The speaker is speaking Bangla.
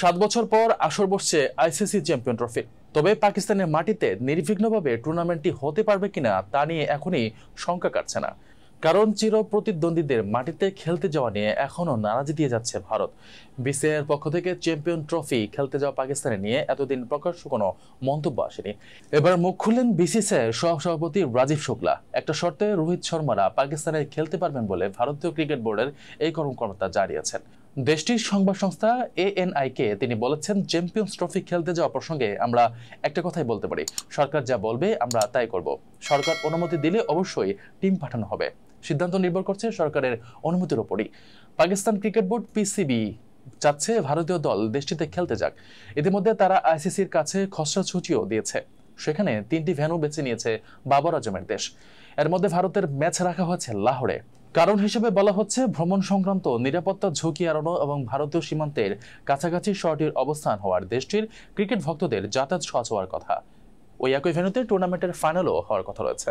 সাত বছর পর আসর বসছে আইসিসি চ্যাম্পিয়ন ট্রফি তবে পাকিস্তানের মাটিতে নির্বিঘ্নভাবে টুর্নামেন্টটি হতে পারবে কিনা তা নিয়ে এখনই শঙ্কা কাটছে না কারণ চির প্রতিদ্বন্দ্বীদের মাটিতে খেলতে যাওয়া নিয়ে এখনও নারাজি দিয়ে যাচ্ছে ভারত বিসিআইয়ের পক্ষ থেকে চ্যাম্পিয়ন ট্রফি খেলতে যাওয়া পাকিস্তানে নিয়ে এতদিন প্রকাশ্য কোনো মন্তব্য আসেনি এবার মুখ খুললেন বিসিসিআইয়ের সহসভাপতি রাজীব শুক্লা একটা শর্তে রোহিত শর্মারা পাকিস্তানে খেলতে পারবেন বলে ভারতীয় ক্রিকেট বোর্ডের এই কর্মকর্তা জানিয়েছেন দেশটির সংবাদ সংস্থা এএনআইকে তিনি বলেছেন চ্যাম্পিয়ন্স ট্রফি খেলতে যাওয়া প্রসঙ্গে আমরা একটা কথাই বলতে পারি সরকার যা বলবে আমরা তাই করব সরকার অনুমতি দিলে অবশ্যই টিম পাঠানো হবে সিদ্ধান্ত নির্ভর করছে সরকারের অনুমতির ওপরই পাকিস্তান ক্রিকেট বোর্ড পিসিবি চাচ্ছে ভারতীয় দল দেশটিতে খেলতে যাক ইতিমধ্যে তারা আইসিসির কাছে খসড়া ছুটিও দিয়েছে সেখানে তিনটি ভ্যানও বেছে নিয়েছে বাবর আজমের দেশ এর মধ্যে ভারতের ম্যাচ রাখা হয়েছে লাহোরে কারণ হিসেবে বলা হচ্ছে ভ্রমণ সংক্রান্ত নিরাপত্তা ঝুঁকি এড়ানো এবং ভারতীয় সীমান্তের কাছাকাছি শহরটির অবস্থান হওয়ার দেশটির ক্রিকেট ভক্তদের যাতায়াত সহজ হওয়ার কথা ওই একই ভেন্যুতে টুর্নামেন্টের ফাইনালও হওয়ার কথা রয়েছে